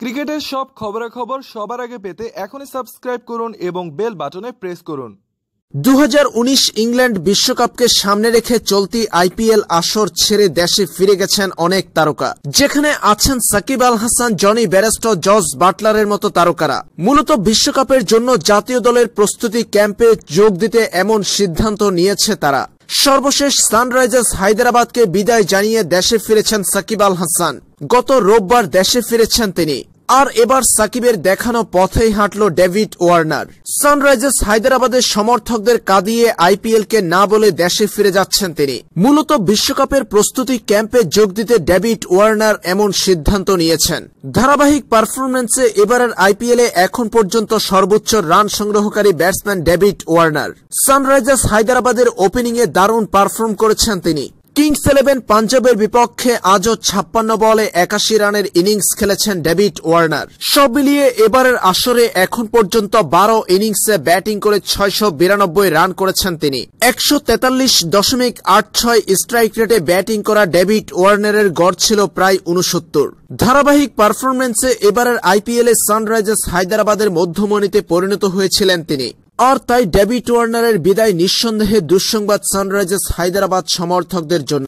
ক্রিকেটের সব খবরাখবর সবার আগে পেতে এখনই সাবস্ক্রাইব করুন এবং বেল বাটনে প্রেস করুন দু ইংল্যান্ড বিশ্বকাপকে সামনে রেখে চলতি আইপিএল আসর ছেড়ে দেশে ফিরে গেছেন অনেক তারকা যেখানে আছেন Shakib Al Hasan Jonny Bairstow George বাটলারের মতো তারকারা মূলত বিশ্বকাপের জন্য জাতীয় দলের প্রস্তুতি ক্যাম্পে যোগ দিতে এমন সিদ্ধান্ত নিয়েছে তারা সর্বশেষ সানরাইজার্স হায়দ্রাবাদকে বিদায় জানিয়ে দেশে ফিরেছেন সাকিব আল হাসান গত রোববার দেশে ফিরেছেন তিনি আর এবার সাকিবের দেখানো পথেই হাঁটল ডেভিড ওয়ার্নার সানরাইজার্স হায়দ্রাবাদের সমর্থকদের কাঁদিয়ে আইপিএলকে না বলে দেশে ফিরে যাচ্ছেন তিনি মূলত বিশ্বকাপের প্রস্তুতি ক্যাম্পে যোগ দিতে ডেভিড ওয়ার্নার এমন সিদ্ধান্ত নিয়েছেন ধারাবাহিক পারফরমেন্সে এবারের আইপিএলে এখন পর্যন্ত সর্বোচ্চ রান সংগ্রহকারী ব্যাটসম্যান ডেভিড ওয়ার্নার সানরাইজার্স হায়দ্রাবাদের ওপেনিংয়ে দারুণ পারফর্ম করেছেন তিনি কিংস ইলেভেন পাঞ্জাবের বিপক্ষে আজও ছাপ্পান্ন বলে একাশি রানের ইনিংস খেলেছেন ডেভিড ওয়ার্নার সব মিলিয়ে এবারের আসরে এখন পর্যন্ত বারো ইনিংসে ব্যাটিং করে ছয়শ বিরানব্বই রান করেছেন তিনি একশো তেতাল্লিশ দশমিক আট ছয় স্ট্রাইক রেটে ব্যাটিং করা ডেভিড ওয়ার্নারের গড় ছিল প্রায় উনসত্তর ধারাবাহিক পারফরমেন্সে এবারের আইপিএলে সানরাইজার্স হায়দ্রাবাদের মধ্যমণিতে পরিণত হয়েছিলেন তিনি আর তাই ডেভিড ওয়ার্নারের বিদায় নিঃসন্দেহে দুঃসংবাদ সানরাইজার্স হায়দ্রাবাদ সমর্থকদের জন্য